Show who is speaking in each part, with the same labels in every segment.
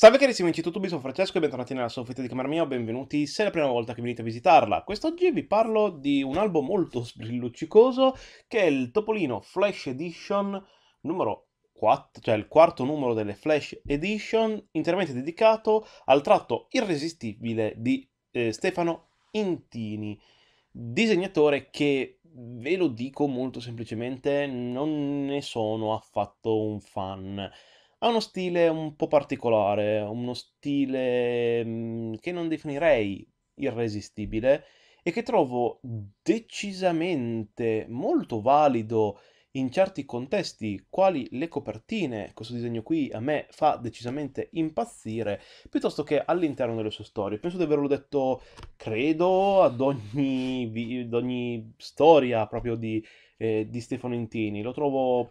Speaker 1: Salve carissimi amici, tutto sono Francesco e bentornati nella soffitta di camera mia, benvenuti se è la prima volta che venite a visitarla. Quest'oggi vi parlo di un album molto sbrilluccicoso che è il Topolino Flash Edition numero 4, cioè il quarto numero delle Flash Edition, interamente dedicato al tratto irresistibile di eh, Stefano Intini, disegnatore che, ve lo dico molto semplicemente, non ne sono affatto un fan ha uno stile un po' particolare, uno stile mhmm, che non definirei irresistibile e che trovo decisamente molto valido in certi contesti, quali le copertine, questo disegno qui a me fa decisamente impazzire, piuttosto che all'interno delle sue storie. Penso di averlo detto, credo, ad ogni, ad ogni storia proprio di, eh, di Stefano Intini. Lo trovo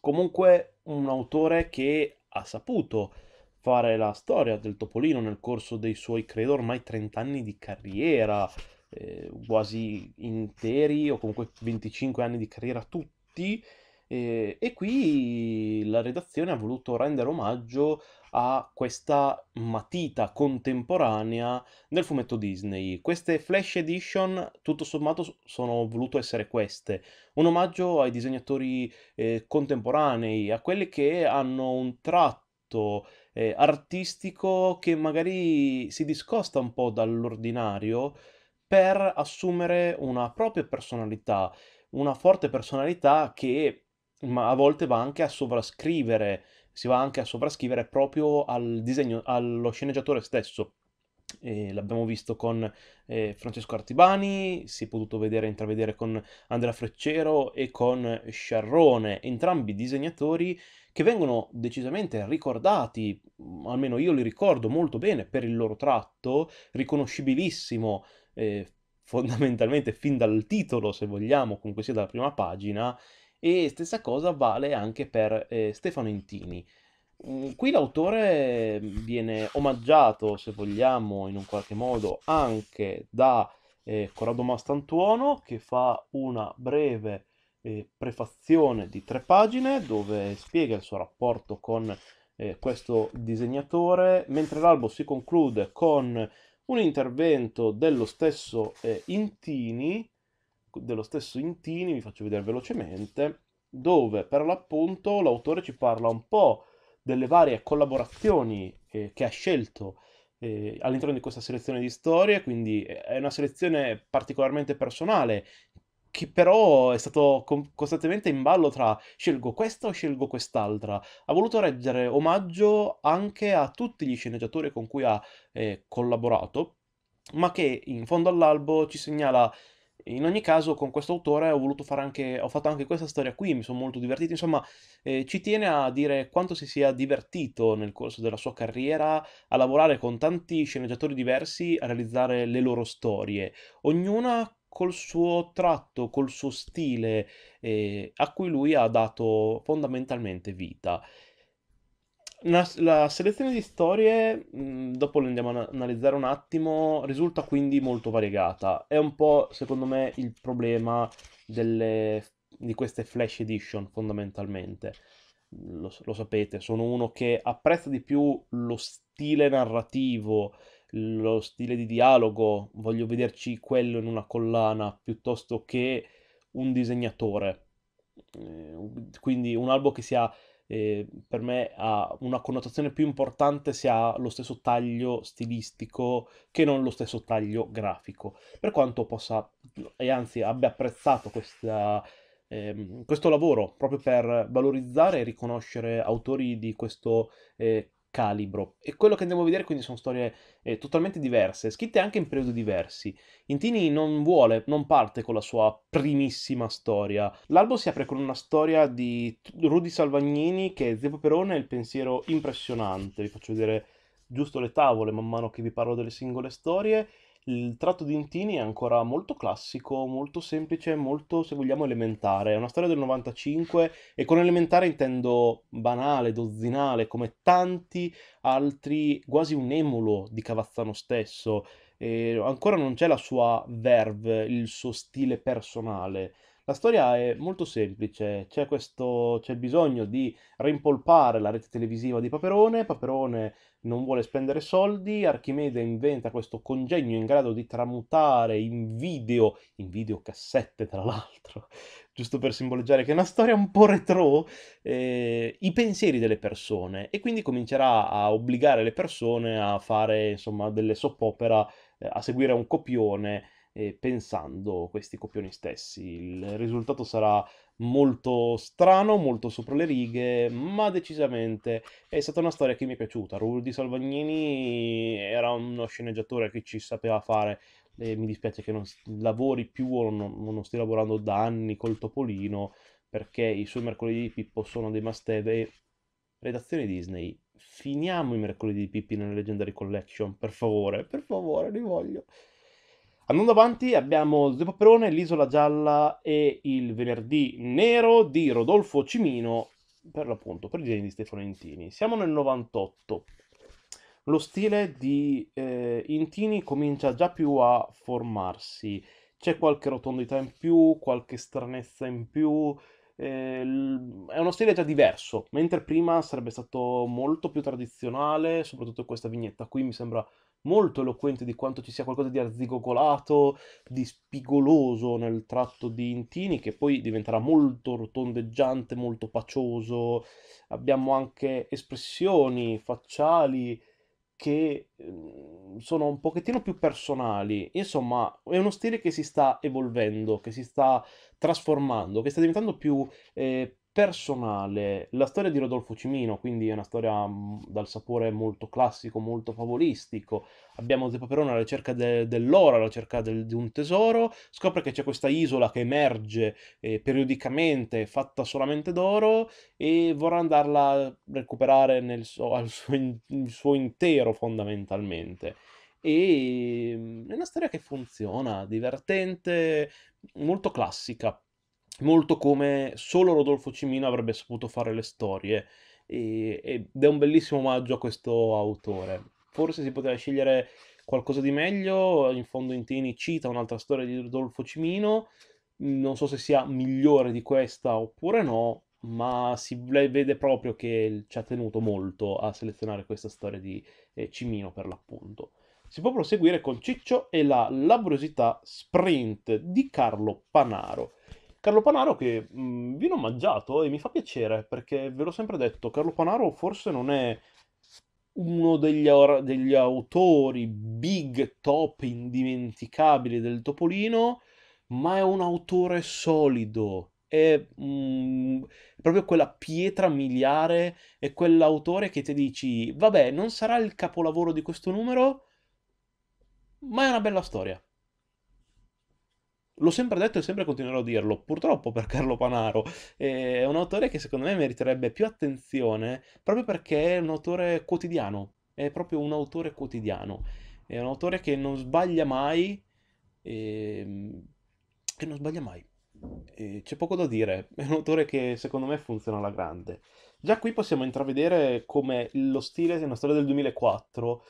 Speaker 1: comunque un autore che ha saputo fare la storia del Topolino nel corso dei suoi, credo, ormai 30 anni di carriera, eh, quasi interi o comunque 25 anni di carriera tutti, e, e qui la redazione ha voluto rendere omaggio a questa matita contemporanea del fumetto Disney. Queste flash edition, tutto sommato, sono voluto essere queste. Un omaggio ai disegnatori eh, contemporanei, a quelli che hanno un tratto eh, artistico che magari si discosta un po' dall'ordinario per assumere una propria personalità, una forte personalità che ma a volte va anche a sovrascrivere, si va anche a sovrascrivere proprio al disegno, allo sceneggiatore stesso. E l'abbiamo visto con eh, Francesco Artibani, si è potuto vedere e intravedere con Andrea Freccero e con Sciarrone, entrambi disegnatori che vengono decisamente ricordati, almeno io li ricordo molto bene per il loro tratto, riconoscibilissimo eh, fondamentalmente fin dal titolo, se vogliamo, comunque sia dalla prima pagina, e stessa cosa vale anche per eh, Stefano Intini. Mm, qui l'autore mm, viene omaggiato, se vogliamo, in un qualche modo anche da eh, Corrado Mastantuono che fa una breve eh, prefazione di tre pagine dove spiega il suo rapporto con eh, questo disegnatore, mentre l'albo si conclude con un intervento dello stesso eh, Intini dello stesso Intini, vi faccio vedere velocemente, dove per l'appunto l'autore ci parla un po' delle varie collaborazioni eh, che ha scelto eh, all'interno di questa selezione di storie, quindi è una selezione particolarmente personale, che però è stato costantemente in ballo tra scelgo questa o scelgo quest'altra. Ha voluto reggere omaggio anche a tutti gli sceneggiatori con cui ha eh, collaborato, ma che in fondo all'albo ci segnala in ogni caso, con questo autore ho voluto fare anche, ho fatto anche questa storia qui, mi sono molto divertito, insomma, eh, ci tiene a dire quanto si sia divertito nel corso della sua carriera a lavorare con tanti sceneggiatori diversi a realizzare le loro storie, ognuna col suo tratto, col suo stile, eh, a cui lui ha dato fondamentalmente vita la, la selezione di storie, mh, mhmm, dopo le andiamo a analizzare un attimo, risulta quindi molto variegata. È un po', secondo me, il problema delle, di queste flash edition, fondamentalmente. Lo, lo sapete, sono uno che apprezza di più lo stile narrativo, lo stile di dialogo, voglio vederci quello in una collana, piuttosto che un disegnatore. Ehm, quindi un albo che sia eh, per me ha una connotazione più importante se ha lo stesso taglio stilistico che non lo stesso taglio grafico. Per quanto possa, e anzi abbia apprezzato questa, eh, questo lavoro proprio per valorizzare e riconoscere autori di questo eh, calibro. E quello che andiamo a vedere quindi sono storie eh, totalmente diverse, scritte anche in periodi diversi. Intini non vuole, non parte con la sua primissima storia. L'albo si apre con una storia di Rudy Salvagnini che è Zio Perone e il pensiero impressionante. Vi faccio vedere giusto le tavole man mano che vi parlo delle singole storie il tratto di Intini è ancora molto classico, molto semplice, molto, se vogliamo, elementare. È una storia del 95 e con elementare intendo banale, dozzinale, come tanti altri, quasi un emulo di Cavazzano stesso. E ancora non c'è la sua verve, il suo stile personale. La storia è molto semplice, c'è questo, c'è il bisogno di rimpolpare la rete televisiva di Paperone, Paperone non vuole spendere soldi, Archimede inventa questo congegno in grado di tramutare in video, in videocassette tra l'altro, giusto per simboleggiare che è una storia un po' retro, eh, i pensieri delle persone e quindi comincerà a obbligare le persone a fare insomma delle soppopera, eh, a seguire un copione eh, pensando questi copioni stessi. Il risultato sarà molto strano, molto sopra le righe, ma decisamente è stata una storia che mi è piaciuta. Rudy Salvagnini era uno sceneggiatore che ci sapeva fare eh, mi dispiace che non lavori più o non, non stia lavorando da anni col Topolino perché i suoi mercoledì di Pippo sono dei must have redazione Disney finiamo i mercoledì di Pippi nella Legendary Collection per favore, per favore, li voglio Andando avanti abbiamo Zio Paperone, l'Isola Gialla e il Venerdì Nero di Rodolfo Cimino, per l'appunto, per i disegni di Stefano Intini. Siamo nel 98. Lo stile di eh, Intini comincia già più a formarsi. C'è qualche rotondità in più, qualche stranezza in più, eh, è uno stile già diverso, mentre prima sarebbe stato molto più tradizionale, soprattutto questa vignetta qui mi sembra molto eloquente di quanto ci sia qualcosa di arzigogolato, di spigoloso nel tratto di Intini, che poi diventerà molto rotondeggiante, molto pacioso. Abbiamo anche espressioni facciali che mm, sono un pochettino più personali. Insomma, è uno stile che si sta evolvendo, che si sta trasformando, che sta diventando più eh, personale, la storia di Rodolfo Cimino, quindi è una storia mm, dal sapore molto classico, molto favolistico. Abbiamo De Paperone alla ricerca de- dell'oro, alla ricerca del- di un tesoro, scopre che c'è questa isola che emerge eh, periodicamente, fatta solamente d'oro, e vorrà andarla a recuperare nel so- al suo, in- suo intero fondamentalmente e mm, è una storia che funziona, divertente, molto classica, molto come solo Rodolfo Cimino avrebbe saputo fare le storie e, ed è un bellissimo omaggio a questo autore. Forse si poteva scegliere qualcosa di meglio, in fondo Intini cita un'altra storia di Rodolfo Cimino, non so se sia migliore di questa oppure no, ma si vede proprio che ci ha tenuto molto a selezionare questa storia di eh, Cimino per l'appunto. Si può proseguire con Ciccio e la laboriosità sprint di Carlo Panaro. Carlo Panaro che mh, vino omaggiato e mi fa piacere perché ve l'ho sempre detto, Carlo Panaro forse non è uno degli, or- degli autori big top indimenticabili del Topolino, ma è un autore solido, è, mh, è proprio quella pietra miliare, è quell'autore che ti dici, vabbè, non sarà il capolavoro di questo numero, ma è una bella storia l'ho sempre detto e sempre continuerò a dirlo, purtroppo per Carlo Panaro, eh, è un autore che secondo me meriterebbe più attenzione proprio perché è un autore quotidiano, è proprio un autore quotidiano, è un autore che non sbaglia mai, e... Ehm, che non sbaglia mai. E c'è poco da dire, è un autore che secondo me funziona alla grande. Già qui possiamo intravedere come lo stile nella storia del 2004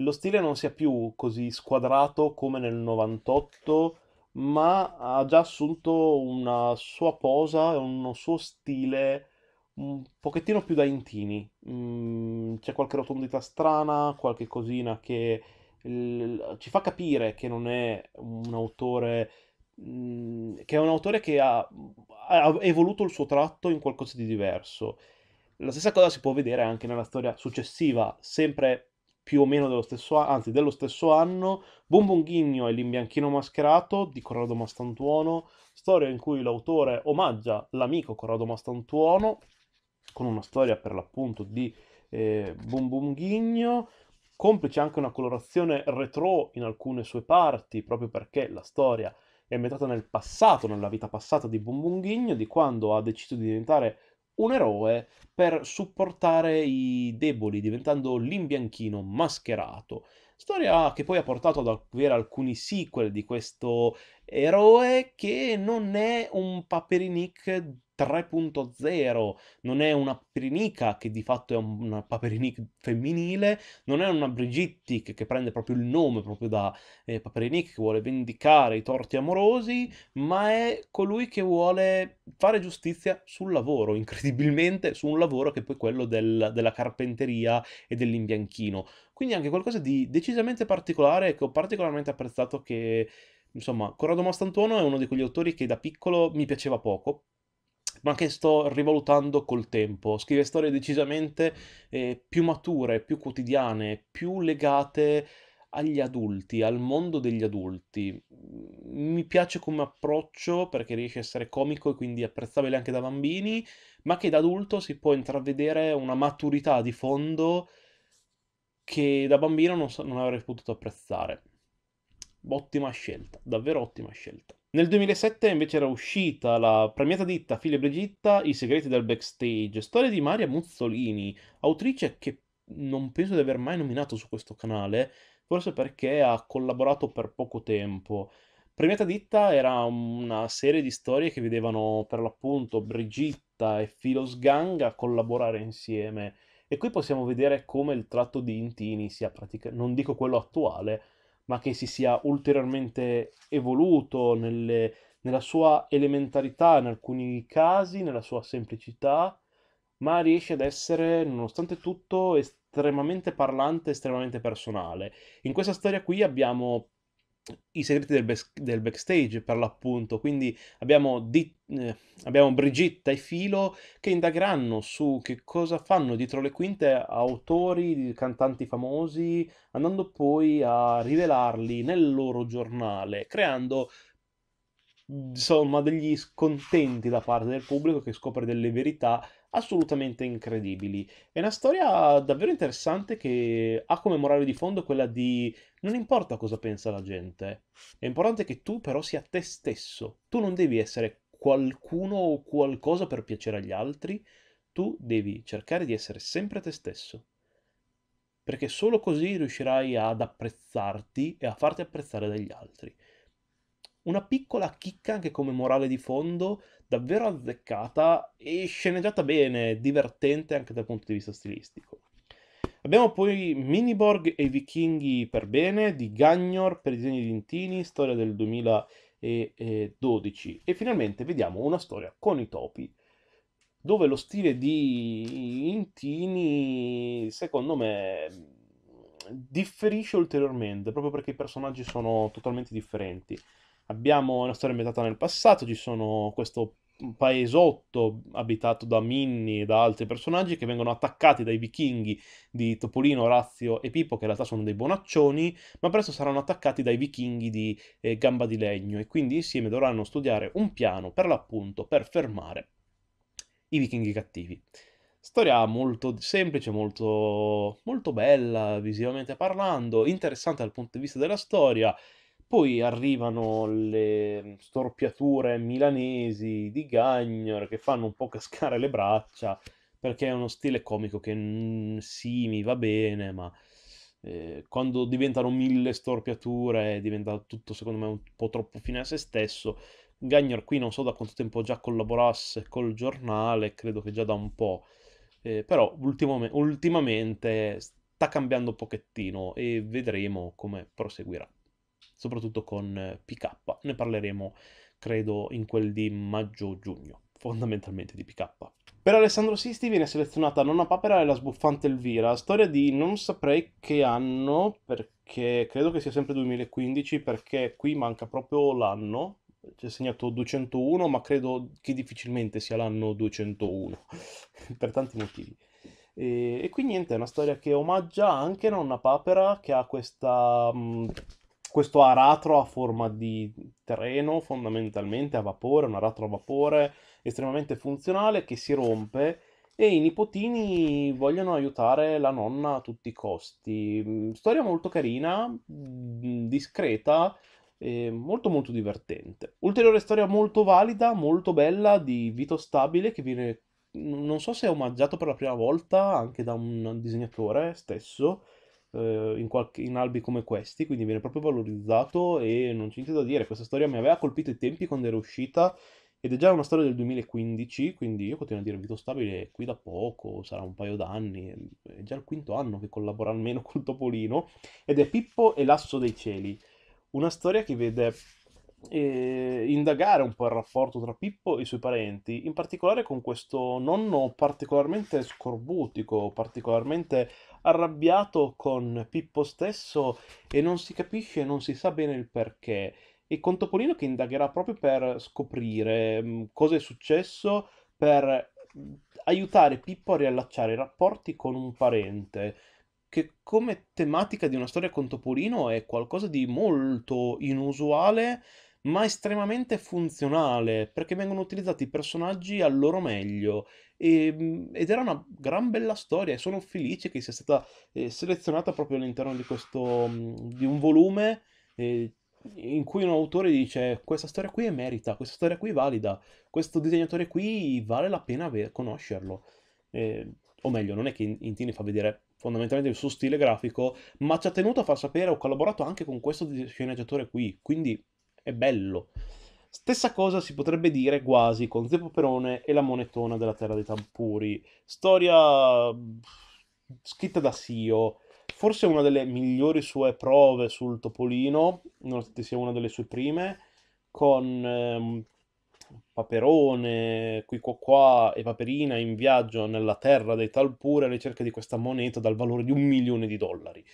Speaker 1: lo stile non sia più così squadrato come nel 98 ma ha già assunto una sua posa uno suo stile un pochettino più da intini. Mm, c'è qualche rotondità strana, qualche cosina che il, ci fa capire che non è un autore mm, che è un autore che ha, ha evoluto il suo tratto in qualcosa di diverso. La stessa cosa si può vedere anche nella storia successiva, sempre più o meno dello stesso, anzi, dello stesso anno, Bum Ghigno e l'imbianchino mascherato di Corrado Mastantuono, storia in cui l'autore omaggia l'amico Corrado Mastantuono, con una storia per l'appunto di eh, Bum Ghigno, complice anche una colorazione retro in alcune sue parti, proprio perché la storia è ambientata nel passato, nella vita passata di Bum Ghigno, di quando ha deciso di diventare un eroe per supportare i deboli, diventando l'imbianchino mascherato. Storia che poi ha portato ad avere alcuni sequel di questo eroe che non è un Paperinik 3.0, non è una Paperinica che di fatto è una Paperinica femminile, non è una Brigitti che, che prende proprio il nome proprio da eh, Paperinica che vuole vendicare i torti amorosi, ma è colui che vuole fare giustizia sul lavoro, incredibilmente su un lavoro che è poi quello del, della carpenteria e dell'imbianchino. Quindi anche qualcosa di decisamente particolare che ho ecco, particolarmente apprezzato che... Insomma, Corrado Mastantuono è uno di quegli autori che da piccolo mi piaceva poco, ma che sto rivalutando col tempo. Scrive storie decisamente eh, più mature, più quotidiane, più legate agli adulti, al mondo degli adulti. Mm, mi piace come approccio perché riesce a essere comico e quindi apprezzabile anche da bambini, ma che da adulto si può intravedere una maturità di fondo che da bambino non, so, non avrei potuto apprezzare. Ottima scelta, davvero ottima scelta. Nel 2007 invece era uscita la premiata ditta File e Brigitta, I segreti del backstage, storia di Maria Muzzolini, autrice che non penso di aver mai nominato su questo canale, forse perché ha collaborato per poco tempo. Premiata ditta era una serie di storie che vedevano per l'appunto Brigitta e Filos Gang collaborare insieme e qui possiamo vedere come il tratto di Intini sia praticamente, non dico quello attuale, ma che si sia ulteriormente evoluto nelle, nella sua elementarità in alcuni casi, nella sua semplicità, ma riesce ad essere, nonostante tutto, estremamente parlante, estremamente personale. In questa storia qui abbiamo i segreti del, bes- del, backstage per l'appunto, quindi abbiamo, di- eh, abbiamo, Brigitta e Filo che indagheranno su che cosa fanno dietro le quinte autori, cantanti famosi, andando poi a rivelarli nel loro giornale, creando insomma degli scontenti da parte del pubblico che scopre delle verità assolutamente incredibili. È una storia davvero interessante che ha come morale di fondo quella di non importa cosa pensa la gente, eh. è importante che tu però sia te stesso. Tu non devi essere qualcuno o qualcosa per piacere agli altri, tu devi cercare di essere sempre te stesso. Perché solo così riuscirai ad apprezzarti e a farti apprezzare dagli altri. Una piccola chicca anche come morale di fondo, davvero azzeccata e sceneggiata bene, divertente anche dal punto di vista stilistico. Abbiamo poi Miniborg e i vichinghi per bene di Gagnor per i disegni di Intini, storia del 2012 e finalmente vediamo una storia con i topi dove lo stile di Intini secondo me differisce ulteriormente proprio perché i personaggi sono totalmente differenti abbiamo una storia ambientata nel passato, ci sono questo paesotto abitato da Minni e da altri personaggi che vengono attaccati dai vichinghi di Topolino, Orazio e Pippo, che in realtà sono dei bonaccioni, ma presto saranno attaccati dai vichinghi di eh, Gamba di Legno e quindi insieme dovranno studiare un piano per l'appunto per fermare i vichinghi cattivi. Storia molto semplice, molto, molto bella visivamente parlando, interessante dal punto di vista della storia, poi arrivano le storpiature milanesi di Gagnor che fanno un po' cascare le braccia perché è uno stile comico che mm, sì, mi va bene, ma eh, quando diventano mille storpiature diventa tutto secondo me un po' troppo fine a se stesso. Gagnor qui non so da quanto tempo già collaborasse col giornale, credo che già da un po', eh, però ultimamente sta cambiando un pochettino e vedremo come proseguirà soprattutto con eh, PK. Ne parleremo, credo, in quel di maggio-giugno, fondamentalmente di PK. Per Alessandro Sisti viene selezionata Nonna Papera e la sbuffante Elvira, storia di non saprei che anno, perché credo che sia sempre 2015, perché qui manca proprio l'anno, c'è segnato 201, ma credo che difficilmente sia l'anno 201, per tanti motivi. E, e, qui niente, è una storia che omaggia anche Nonna Papera, che ha questa mh, questo aratro a forma di treno fondamentalmente a vapore, un aratro a vapore estremamente funzionale che si rompe e i nipotini vogliono aiutare la nonna a tutti i costi. Mm, storia molto carina, mm, discreta, molto molto divertente. Ulteriore storia molto valida, molto bella di Vito Stabile che viene, non so se è omaggiato per la prima volta anche da un disegnatore stesso, eh, in, qualche, in albi come questi, quindi viene proprio valorizzato e non c'è niente da dire, questa storia mi aveva colpito i tempi quando era uscita ed è già una storia del 2015, quindi io continuo a dire Vito Stabile qui da poco, sarà un paio d'anni, è già il quinto anno che collabora almeno col Topolino, ed è Pippo e l'Asso dei Cieli, una storia che vede eh, indagare un po' il rapporto tra Pippo e i suoi parenti, in particolare con questo nonno particolarmente scorbutico, particolarmente arrabbiato con Pippo stesso e non si capisce, non si sa bene il perché. E con Topolino che indagherà proprio per scoprire mm, cosa è successo, per mm, aiutare Pippo a riallacciare i rapporti con un parente che come tematica di una storia con Topolino è qualcosa di molto inusuale, ma estremamente funzionale, perché vengono utilizzati i personaggi al loro meglio e, ehm, ed era una gran bella storia e sono felice che sia stata eh, selezionata proprio all'interno di questo mm, di un volume eh, in cui un autore dice questa storia qui è merita, questa storia qui è valida, questo disegnatore qui vale la pena ve- conoscerlo. Eh, o meglio, non è che Intini fa vedere fondamentalmente il suo stile grafico, ma ci ha tenuto a far sapere ho collaborato anche con questo sceneggiatore qui, quindi è bello. Stessa cosa si potrebbe dire quasi con Zio Paperone e la monetona della terra dei tampuri. Storia scritta da Sio, forse una delle migliori sue prove sul Topolino, nonostante sia una delle sue prime, con ehm, Paperone, qui qua, qua e Paperina in viaggio nella terra dei tampuri alla ricerca di questa moneta dal valore di un milione di dollari.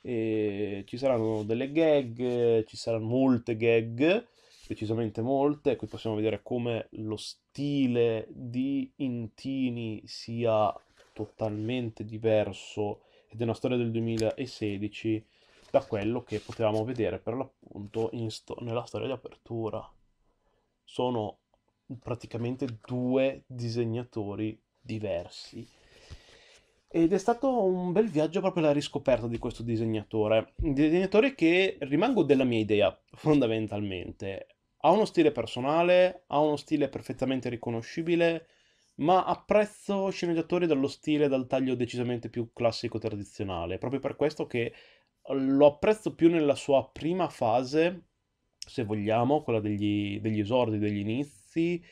Speaker 1: E ci saranno delle gag, ci saranno molte gag, decisamente molte, qui possiamo vedere come lo stile di Intini sia totalmente diverso ed è una storia del 2016 da quello che potevamo vedere per l'appunto sto- nella storia di apertura. Sono praticamente due disegnatori diversi. Ed è stato un bel viaggio proprio la riscoperta di questo disegnatore. Un disegnatore che rimango della mia idea, fondamentalmente ha uno stile personale, ha uno stile perfettamente riconoscibile, ma apprezzo sceneggiatori dallo stile, dal taglio decisamente più classico tradizionale, proprio per questo che lo apprezzo più nella sua prima fase, se vogliamo, quella degli, degli esordi, degli inizi,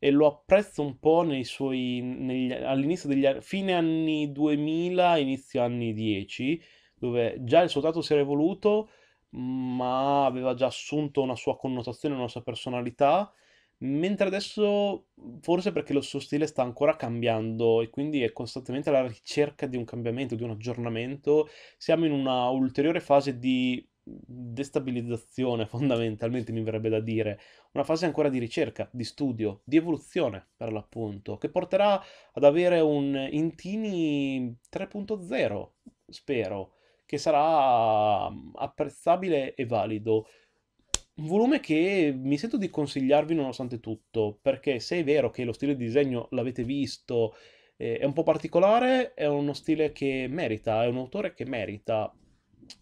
Speaker 1: e lo apprezzo un po' suoi, negli, all'inizio degli anni, fine anni 2000, inizio anni 10, dove già il soldato si era evoluto, ma aveva già assunto una sua connotazione, una sua personalità, mentre adesso forse perché lo suo stile sta ancora cambiando e quindi è costantemente alla ricerca di un cambiamento, di un aggiornamento, siamo in una ulteriore fase di destabilizzazione fondamentalmente mi verrebbe da dire, una fase ancora di ricerca, di studio, di evoluzione per l'appunto, che porterà ad avere un Intini 3.0, spero che sarà apprezzabile e valido. Un volume che mi sento di consigliarvi nonostante tutto, perché se è vero che lo stile di disegno l'avete visto, eh, è un po' particolare, è uno stile che merita, è un autore che merita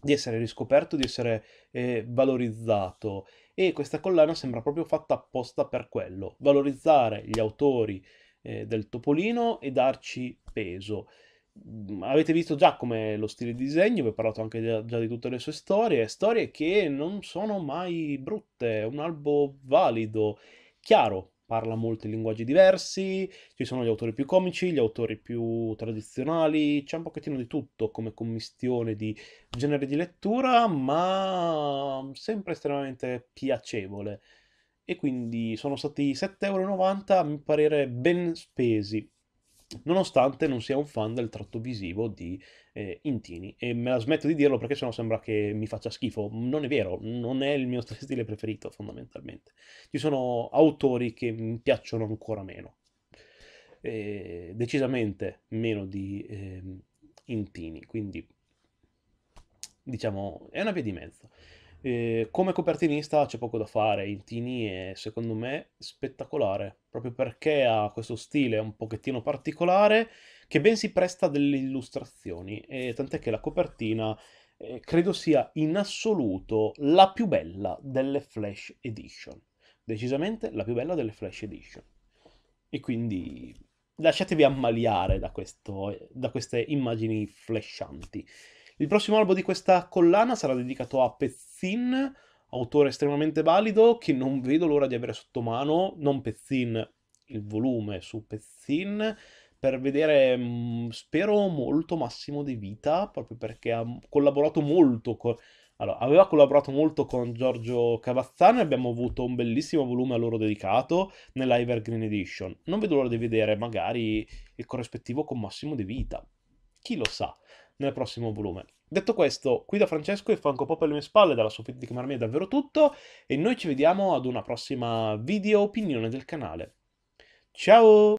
Speaker 1: di essere riscoperto, di essere eh, valorizzato e questa collana sembra proprio fatta apposta per quello, valorizzare gli autori eh, del Topolino e darci peso avete visto già come lo stile di disegno, vi ho parlato anche già, già, di tutte le sue storie, storie che non sono mai brutte, un albo valido, chiaro, parla molti linguaggi diversi, ci sono gli autori più comici, gli autori più tradizionali, c'è un pochettino di tutto come commistione di genere di lettura, ma sempre estremamente piacevole. E quindi sono stati 7,90 euro, a mio parere ben spesi nonostante non sia un fan del tratto visivo di eh, Intini. E me la smetto di dirlo perché sennò sembra che mi faccia schifo. Non è vero, non è il mio stile preferito fondamentalmente. Ci sono autori che mi piacciono ancora meno, eh, decisamente meno di eh, Intini, quindi diciamo è una via di mezzo. Ehm, come copertinista c'è poco da fare, Intini è secondo me spettacolare, proprio perché ha questo stile un pochettino particolare che ben si presta delle illustrazioni, e tant'è che la copertina eh, credo sia in assoluto la più bella delle Flash Edition, decisamente la più bella delle Flash Edition. E quindi lasciatevi ammaliare da, questo, da queste immagini flashanti. Il prossimo albo di questa collana sarà dedicato a Pezzin, autore estremamente valido che non vedo l'ora di avere sotto mano, non Pezzin, il volume su Pezzin, per vedere, mm, spero, molto Massimo De Vita, proprio perché ha collaborato molto con... Allora, aveva collaborato molto con Giorgio Cavazzano e abbiamo avuto un bellissimo volume a loro dedicato nell'Ivergreen Edition. Non vedo l'ora di vedere magari il corrispettivo con Massimo De Vita. Chi lo sa? nel prossimo volume. Detto questo, qui da Francesco e Franco Pop alle mie spalle, dalla soffitta di Camarmi è davvero tutto e noi ci vediamo ad una prossima video opinione del canale. Ciao!